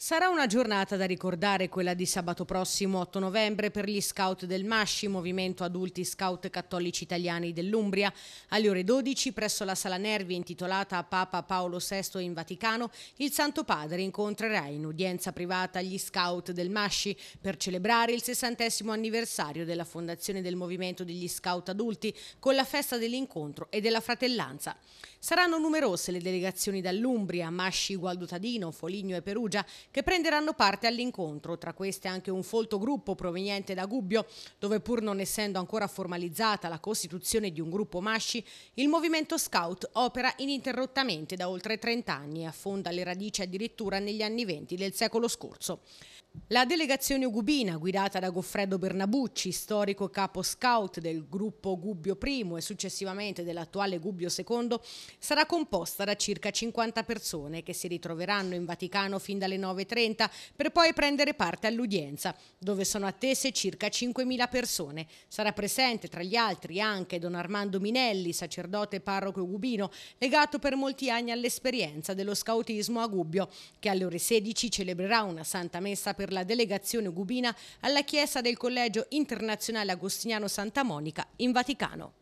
Sarà una giornata da ricordare quella di sabato prossimo 8 novembre per gli scout del Masci, movimento adulti scout cattolici italiani dell'Umbria. Alle ore 12 presso la Sala Nervi intitolata a Papa Paolo VI in Vaticano, il Santo Padre incontrerà in udienza privata gli scout del Masci per celebrare il 60 anniversario della fondazione del movimento degli scout adulti con la festa dell'incontro e della fratellanza. Saranno numerose le delegazioni dall'Umbria, Masci, Gualdutadino, Foligno e Perugia che prenderanno parte all'incontro. Tra queste anche un folto gruppo proveniente da Gubbio, dove pur non essendo ancora formalizzata la costituzione di un gruppo Masci, il movimento scout opera ininterrottamente da oltre 30 anni e affonda le radici addirittura negli anni 20 del secolo scorso. La delegazione ugubina, guidata da Goffredo Bernabucci, storico capo scout del gruppo Gubbio I e successivamente dell'attuale Gubbio II, sarà composta da circa 50 persone che si ritroveranno in Vaticano fin dalle 9.30 per poi prendere parte all'udienza, dove sono attese circa 5.000 persone. Sarà presente tra gli altri anche Don Armando Minelli, sacerdote parroco ugubino, legato per molti anni all'esperienza dello scautismo a Gubbio, che alle ore 16 celebrerà una santa messa per per la delegazione Gubina alla chiesa del Collegio Internazionale Agostiniano Santa Monica in Vaticano.